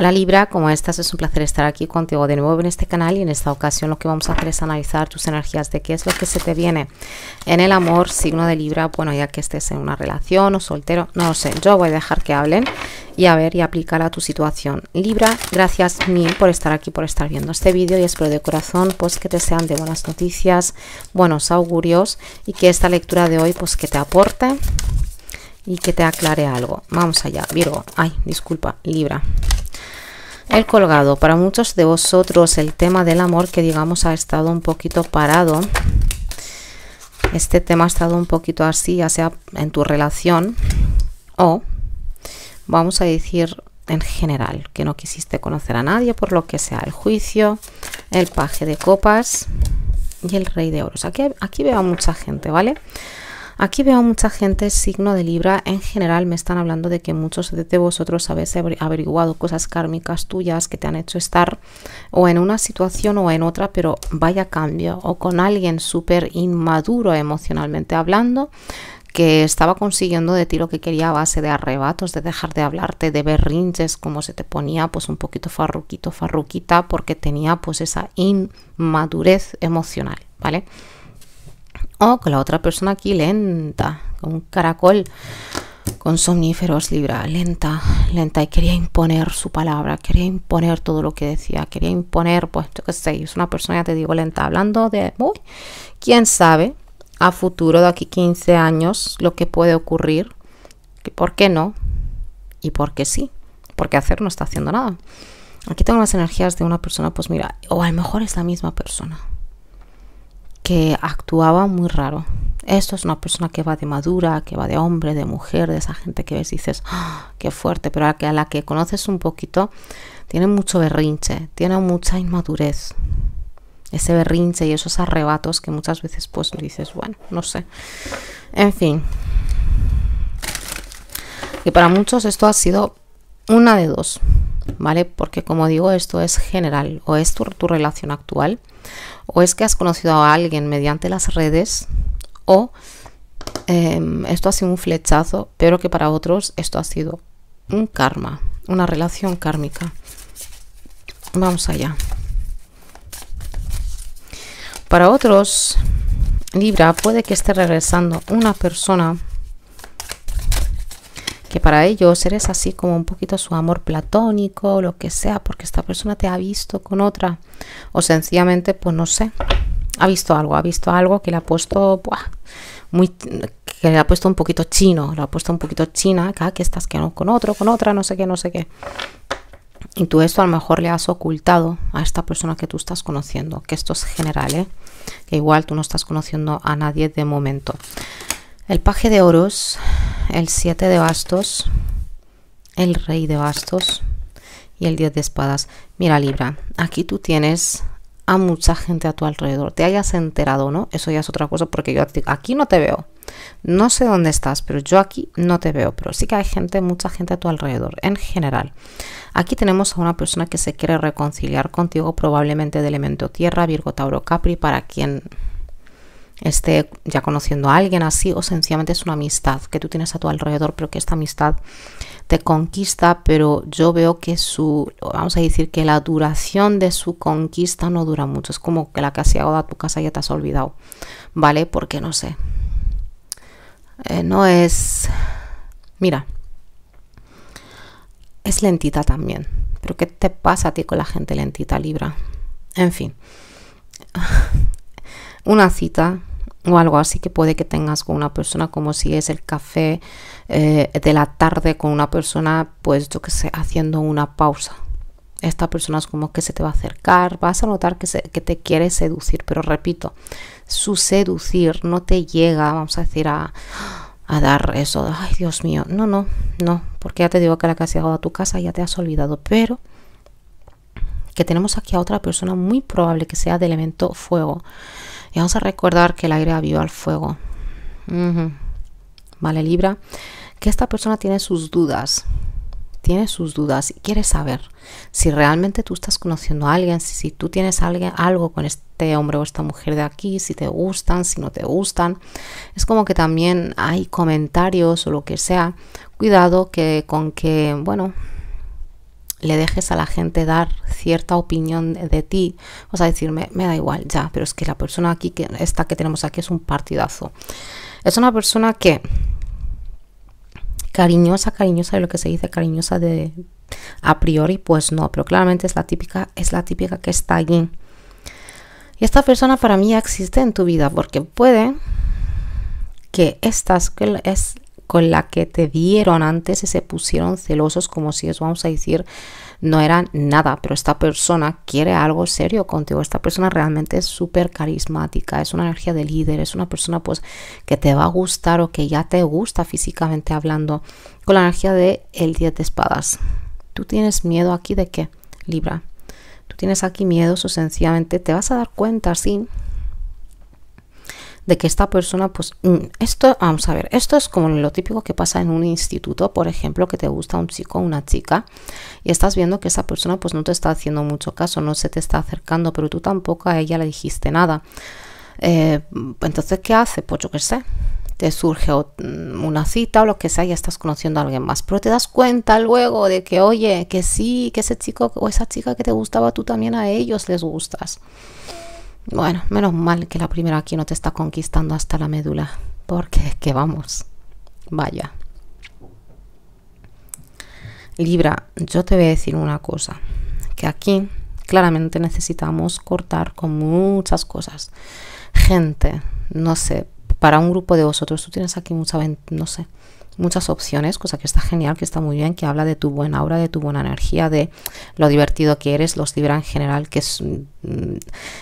Hola Libra, como estás? Es un placer estar aquí contigo de nuevo en este canal y en esta ocasión lo que vamos a hacer es analizar tus energías de qué es lo que se te viene en el amor, signo de Libra, bueno, ya que estés en una relación o soltero, no lo sé, yo voy a dejar que hablen y a ver y aplicar a tu situación. Libra, gracias mil por estar aquí, por estar viendo este vídeo y espero de corazón pues que te sean de buenas noticias, buenos augurios y que esta lectura de hoy pues que te aporte y que te aclare algo. Vamos allá, Virgo, ay, disculpa, Libra. El colgado. Para muchos de vosotros el tema del amor que digamos ha estado un poquito parado. Este tema ha estado un poquito así, ya sea en tu relación o vamos a decir en general, que no quisiste conocer a nadie por lo que sea el juicio, el paje de copas y el rey de oros. Aquí, aquí veo a mucha gente, ¿vale? vale Aquí veo mucha gente signo de Libra. En general me están hablando de que muchos de vosotros habéis averiguado cosas kármicas tuyas que te han hecho estar o en una situación o en otra, pero vaya cambio, o con alguien súper inmaduro emocionalmente hablando que estaba consiguiendo de ti lo que quería a base de arrebatos, de dejar de hablarte, de berrinches, como se te ponía pues un poquito farruquito, farruquita, porque tenía pues esa inmadurez emocional, ¿vale? Oh, con la otra persona aquí lenta, con un caracol con somníferos Libra, lenta, lenta, y quería imponer su palabra, quería imponer todo lo que decía, quería imponer, pues yo qué sé, es una persona, ya te digo, lenta, hablando de, uy, quién sabe, a futuro de aquí 15 años, lo que puede ocurrir, y por qué no, y por qué sí, porque hacer no está haciendo nada. Aquí tengo las energías de una persona, pues mira, o a lo mejor es la misma persona, que actuaba muy raro. Esto es una persona que va de madura, que va de hombre, de mujer, de esa gente que ves y dices, ah, qué fuerte, pero a la, que, la que conoces un poquito, tiene mucho berrinche, tiene mucha inmadurez. Ese berrinche y esos arrebatos que muchas veces pues dices, bueno, no sé. En fin. Y para muchos esto ha sido una de dos, ¿vale? Porque como digo, esto es general, o es tu, tu relación actual o es que has conocido a alguien mediante las redes o em, esto ha sido un flechazo, pero que para otros esto ha sido un karma, una relación kármica. Vamos allá. Para otros, Libra puede que esté regresando una persona que para ellos eres así como un poquito su amor platónico, lo que sea, porque esta persona te ha visto con otra o sencillamente, pues no sé, ha visto algo, ha visto algo que le ha puesto, muy, que le ha puesto un poquito chino, le ha puesto un poquito china, acá ah, que estás que no, con otro, con otra, no sé qué, no sé qué. Y tú esto a lo mejor le has ocultado a esta persona que tú estás conociendo, que esto es general, ¿eh? que igual tú no estás conociendo a nadie de momento. El paje de oros el 7 de bastos, el rey de bastos y el 10 de espadas. Mira Libra, aquí tú tienes a mucha gente a tu alrededor. Te hayas enterado, ¿no? Eso ya es otra cosa porque yo aquí no te veo. No sé dónde estás, pero yo aquí no te veo. Pero sí que hay gente, mucha gente a tu alrededor, en general. Aquí tenemos a una persona que se quiere reconciliar contigo, probablemente de elemento tierra, Virgo, Tauro, Capri, para quien esté ya conociendo a alguien así o sencillamente es una amistad que tú tienes a tu alrededor, pero que esta amistad te conquista, pero yo veo que su, vamos a decir que la duración de su conquista no dura mucho, es como que la que has llegado a tu casa ya te has olvidado, ¿vale? Porque no sé, eh, no es, mira, es lentita también, pero ¿qué te pasa a ti con la gente lentita Libra? En fin, una cita o algo así que puede que tengas con una persona, como si es el café eh, de la tarde con una persona, pues yo que sé, haciendo una pausa. Esta persona es como que se te va a acercar, vas a notar que, que te quiere seducir, pero repito, su seducir no te llega, vamos a decir, a, a dar eso, ay Dios mío, no, no, no, porque ya te digo que la que has llegado a tu casa ya te has olvidado, pero que tenemos aquí a otra persona muy probable que sea de elemento fuego y vamos a recordar que el aire aviva al fuego. Vale, Libra. Que esta persona tiene sus dudas. Tiene sus dudas y quiere saber si realmente tú estás conociendo a alguien, si, si tú tienes alguien, algo con este hombre o esta mujer de aquí, si te gustan, si no te gustan. Es como que también hay comentarios o lo que sea. Cuidado que con que, bueno, le dejes a la gente dar cierta opinión de, ti, o sea decirme, me da igual, ya, pero es que la persona aquí, que, esta que tenemos aquí es un partidazo. Es una persona que, cariñosa, cariñosa, de lo que se dice cariñosa de a priori, pues no, pero claramente es la típica, es la típica que está allí. Y esta persona para mí existe en tu vida, porque puede que estas, que es con la que te dieron antes y se pusieron celosos como si os vamos a decir, no era nada, pero esta persona quiere algo serio contigo. Esta persona realmente es súper carismática, es una energía de líder, es una persona pues que te va a gustar o que ya te gusta físicamente hablando con la energía de el 10 de espadas. ¿Tú tienes miedo aquí de qué, Libra? ¿Tú tienes aquí miedo o sencillamente te vas a dar cuenta, sí? de que esta persona, pues, mm, esto, vamos a ver, esto es como lo típico que pasa en un instituto, por ejemplo, que te gusta un chico o una chica y estás viendo que esa persona, pues, no te está haciendo mucho caso, no se te está acercando, pero tú tampoco a ella le dijiste nada. Eh, entonces, ¿qué hace? Pues yo qué sé, te surge mm, una cita o lo que sea, ya estás conociendo a alguien más. Pero te das cuenta luego de que, oye, que sí, que ese chico o esa chica que te gustaba, tú también a ellos les gustas. Bueno, menos mal que la primera aquí no te está conquistando hasta la médula, porque es que vamos, vaya. Libra, yo te voy a decir una cosa, que aquí claramente necesitamos cortar con muchas cosas. Gente, no sé, para un grupo de vosotros, tú tienes aquí mucha, no sé, muchas opciones, cosa que está genial, que está muy bien, que habla de tu buena aura, de tu buena energía, de lo divertido que eres, los Libra en general, que es... Mm,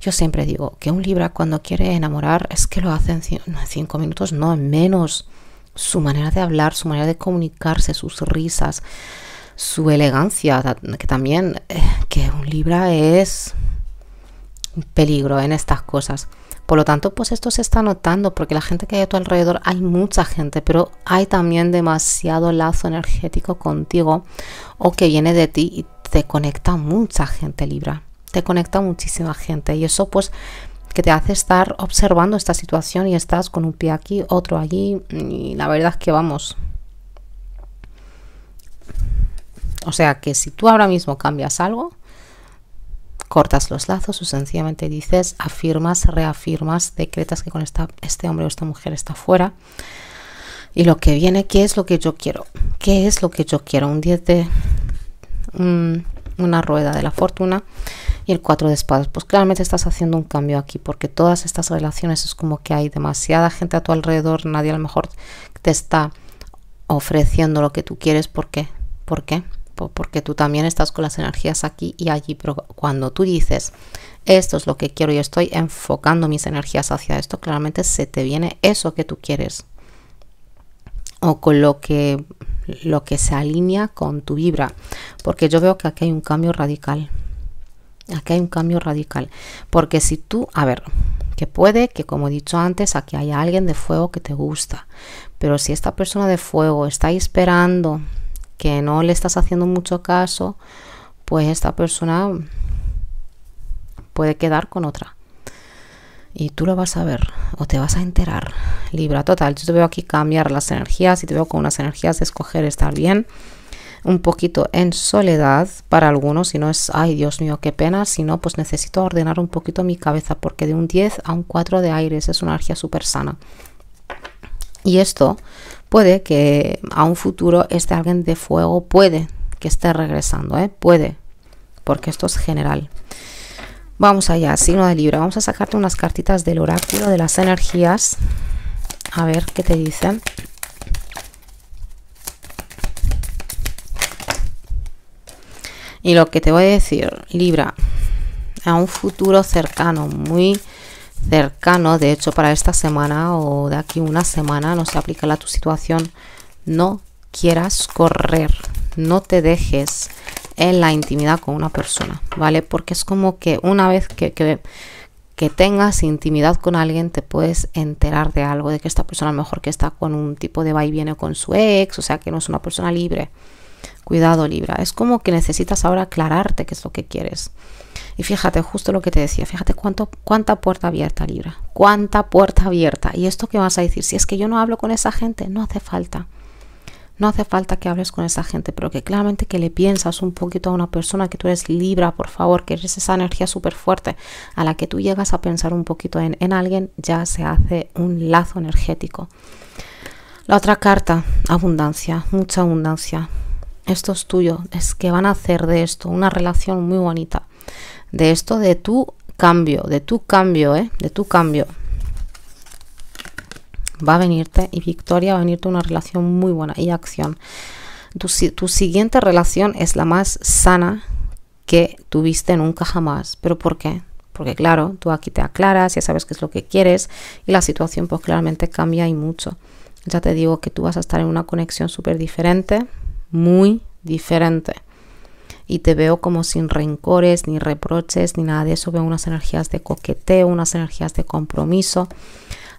yo siempre digo que un Libra cuando quiere enamorar es que lo hace en, cinco minutos, no, en menos. Su manera de hablar, su manera de comunicarse, sus risas, su elegancia, que también, eh, que un Libra es un peligro en estas cosas. Por lo tanto, pues esto se está notando porque la gente que hay a tu alrededor, hay mucha gente, pero hay también demasiado lazo energético contigo o que viene de ti y te conecta mucha gente Libra. Te conecta muchísima gente y eso pues que te hace estar observando esta situación y estás con un pie aquí, otro allí y la verdad es que vamos. O sea que si tú ahora mismo cambias algo, cortas los lazos, o sencillamente dices, afirmas, reafirmas, decretas que con esta, este hombre o esta mujer está fuera. Y lo que viene, ¿qué es lo que yo quiero? ¿Qué es lo que yo quiero? Un 10 de una rueda de la fortuna y el 4 de espadas. Pues claramente estás haciendo un cambio aquí porque todas estas relaciones es como que hay demasiada gente a tu alrededor, nadie a lo mejor te está ofreciendo lo que tú quieres. ¿Por qué? ¿Por qué? porque tú también estás con las energías aquí y allí, pero cuando tú dices, esto es lo que quiero, y estoy enfocando mis energías hacia esto, claramente se te viene eso que tú quieres o con lo que, lo que se alinea con tu vibra, porque yo veo que aquí hay un cambio radical. Aquí hay un cambio radical, porque si tú, a ver, que puede que como he dicho antes, aquí haya alguien de fuego que te gusta, pero si esta persona de fuego está esperando que no le estás haciendo mucho caso, pues esta persona puede quedar con otra. Y tú lo vas a ver o te vas a enterar. Libra total. Yo te veo aquí cambiar las energías y te veo con unas energías de escoger estar bien. Un poquito en soledad para algunos. Si no es, ay Dios mío, qué pena. Si no, pues necesito ordenar un poquito mi cabeza porque de un 10 a un 4 de aires es una energía súper sana. Y esto puede que a un futuro este alguien de fuego puede que esté regresando, ¿eh? puede, porque esto es general. Vamos allá, signo de Libra. Vamos a sacarte unas cartitas del oráculo de las energías. A ver qué te dicen. Y lo que te voy a decir, Libra, a un futuro cercano, muy cercano. De hecho, para esta semana o de aquí una semana no se aplica a tu situación. No quieras correr, no te dejes en la intimidad con una persona, ¿vale? Porque es como que una vez que, que, tengas intimidad con alguien te puedes enterar de algo, de que esta persona mejor que está con un tipo de va y viene con su ex, o sea que no es una persona libre. Cuidado, Libra. Es como que necesitas ahora aclararte qué es lo que quieres. Y fíjate, justo lo que te decía, fíjate cuánto, cuánta puerta abierta, Libra, cuánta puerta abierta. Y esto que vas a decir, si es que yo no hablo con esa gente, no hace falta. No hace falta que hables con esa gente, pero que claramente que le piensas un poquito a una persona que tú eres Libra, por favor, que eres esa energía súper fuerte a la que tú llegas a pensar un poquito en, en alguien, ya se hace un lazo energético. La otra carta, abundancia, mucha abundancia. Esto es tuyo, es que van a hacer de esto una relación muy bonita de esto, de tu cambio, de tu cambio, ¿eh? de tu cambio. Va a venirte y victoria, va a venirte una relación muy buena y acción. Tu, tu siguiente relación es la más sana que tuviste nunca jamás. ¿Pero por qué? Porque claro, tú aquí te aclaras, ya sabes qué es lo que quieres y la situación pues claramente cambia y mucho. Ya te digo que tú vas a estar en una conexión súper diferente, muy diferente y te veo como sin rencores, ni reproches, ni nada de eso. Veo unas energías de coqueteo, unas energías de compromiso.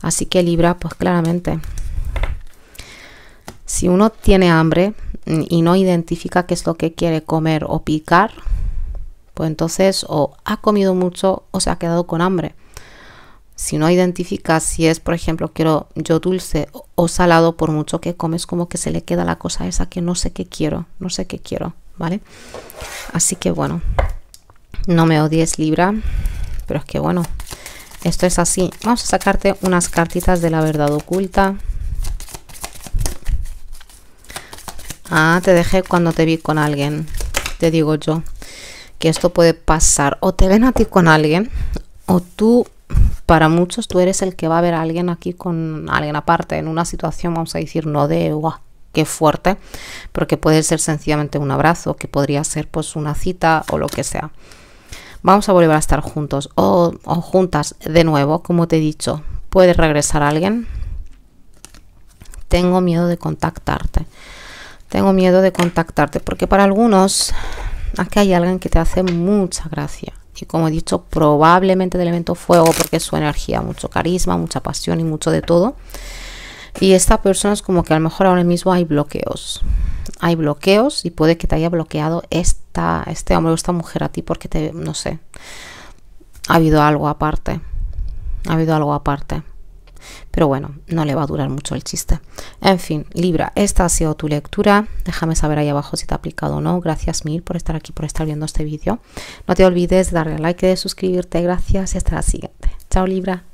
Así que Libra, pues claramente, si uno tiene hambre mm, y no identifica qué es lo que quiere comer o picar, pues entonces o ha comido mucho o se ha quedado con hambre. Si no identifica si es, por ejemplo, quiero yo dulce o salado, por mucho que comes, como que se le queda la cosa esa que no sé qué quiero, no sé qué quiero. ¿vale? Así que bueno, no me odies Libra, pero es que bueno, esto es así. Vamos a sacarte unas cartitas de la verdad oculta. Ah, te dejé cuando te vi con alguien, te digo yo, que esto puede pasar. O te ven a ti con alguien, o tú para muchos tú eres el que va a ver a alguien aquí con alguien aparte, en una situación, vamos a decir, no de, que fuerte, porque puede ser sencillamente un abrazo, que podría ser pues una cita o lo que sea. Vamos a volver a estar juntos o, juntas de nuevo, como te he dicho. Puede regresar alguien. Tengo miedo de contactarte. Tengo miedo de contactarte porque para algunos aquí hay alguien que te hace mucha gracia. Y como he dicho, probablemente del elemento fuego porque es su energía, mucho carisma, mucha pasión y mucho de todo. Y esta persona es como que a lo mejor ahora mismo hay bloqueos. Hay bloqueos y puede que te haya bloqueado esta, este hombre o esta mujer a ti porque te, no sé, ha habido algo aparte. Ha habido algo aparte. Pero bueno, no le va a durar mucho el chiste. En fin, Libra, esta ha sido tu lectura. Déjame saber ahí abajo si te ha aplicado o no. Gracias mil por estar aquí, por estar viendo este vídeo. No te olvides de darle like, de suscribirte. Gracias y hasta la siguiente. Chao Libra.